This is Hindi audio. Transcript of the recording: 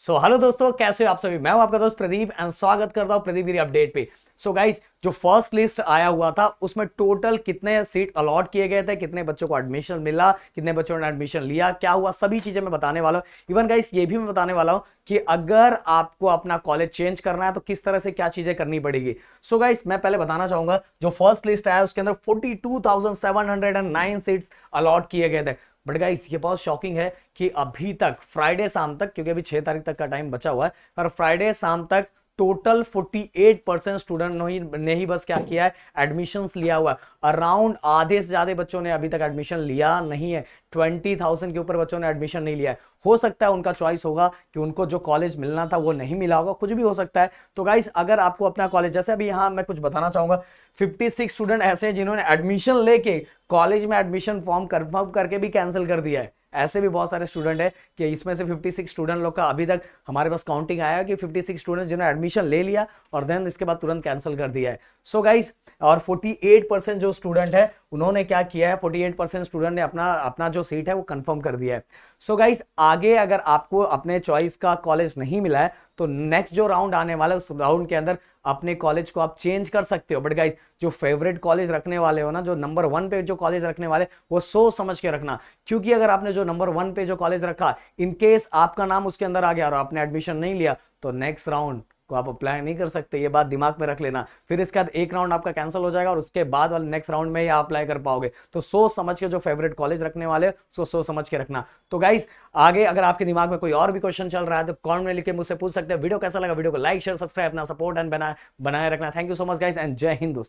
सो हेलो दोस्तों कैसे हो आप सभी मैं हूं आपका दोस्त प्रदीप एंड स्वागत करता हूं प्रदीप गिरी अपडेट पे सो so, गाइस जो फर्स्ट लिस्ट आया हुआ था उसमें टोटल कितने सीट अलॉट किए गए थे कितने बच्चों को एडमिशन मिला कितने बच्चों ने एडमिशन लिया क्या हुआ सभी चीजें मैं बताने वाला हूँ इवन गाइस ये भी मैं बताने वाला हूँ कि अगर आपको अपना कॉलेज चेंज करना है तो किस तरह से क्या चीजें करनी पड़ेगी सो so, गाइस मैं पहले बताना चाहूंगा जो फर्स्ट लिस्ट आया उसके अंदर फोर्टी सीट्स अलॉट किए गए थे बट गाइस ये बहुत शॉकिंग है कि अभी तक फ्राइडे शाम तक क्योंकि अभी छह तारीख तक का टाइम बचा हुआ है और फ्राइडे शाम तक टोटल 48 परसेंट स्टूडेंट ने ही बस क्या किया है एडमिशन लिया हुआ है अराउंड आधे से ज़्यादा बच्चों ने अभी तक एडमिशन लिया नहीं है ट्वेंटी थाउजेंड के ऊपर बच्चों ने एडमिशन नहीं लिया है हो सकता है उनका चॉइस होगा कि उनको जो कॉलेज मिलना था वो नहीं मिला होगा कुछ भी हो सकता है तो गाइस अगर आपको अपना कॉलेज जैसे अभी यहाँ मैं कुछ बताना चाहूंगा 56 स्टूडेंट ऐसे हैं जिन्होंने एडमिशन लेके कॉलेज में एडमिशन फॉर्म कन्फर्म करके भी कैंसिल कर दिया है ऐसे भी बहुत सारे स्टूडेंट है कि इसमें से 56 स्टूडेंट लोग का अभी तक हमारे पास काउंटिंग आया कि 56 स्टूडेंट जिन्होंने एडमिशन ले लिया और देन इसके बाद तुरंत कैंसिल कर दिया है सो so गाइस और 48 परसेंट जो स्टूडेंट है उन्होंने क्या किया है 48 परसेंट स्टूडेंट ने अपना अपना जो सीट है वो कंफर्म कर दिया है सो so गाइस आगे अगर आपको अपने चॉइस का कॉलेज नहीं मिला है तो नेक्स्ट जो राउंड आने वाला है उस राउंड के अंदर अपने कॉलेज को आप चेंज कर सकते हो बट गाइज जो फेवरेट कॉलेज रखने वाले हो ना जो नंबर वन पे जो कॉलेज रखने वाले वो सोच समझ के रखना क्योंकि अगर आपने जो नंबर वन पे जो कॉलेज रखा इनकेस आपका नाम उसके अंदर आ गया और आपने एडमिशन नहीं लिया तो नेक्स्ट राउंड को आप अप्लाई नहीं कर सकते ये बात दिमाग में रख लेना फिर इसके बाद एक राउंड आपका कैंसिल हो जाएगा और उसके बाद वाले नेक्स्ट राउंड में ही आप अप्लाई कर पाओगे तो सोच समझ के जो फेवरेट कॉलेज रखने वाले उसको सोच समझ के रखना तो गाइस आगे अगर आपके दिमाग में कोई और भी क्वेश्चन चल रहा है तो कॉमेंट में लिख के मुझसे पूछ सकते हैं वीडियो कैसा लगा वीडियो को लाइक शेयर सब्सक्राइब अपना सपोर्ट एंड बनाए बनाए रखना thank you so much guys and जय हिंद